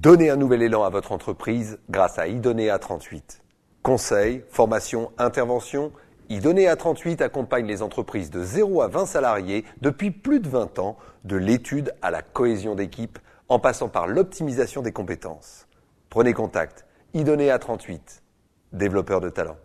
Donnez un nouvel élan à votre entreprise grâce à Idonea 38. Conseil, formation, intervention, Idonea 38 accompagne les entreprises de 0 à 20 salariés depuis plus de 20 ans, de l'étude à la cohésion d'équipe, en passant par l'optimisation des compétences. Prenez contact, Idonea 38, développeur de talent.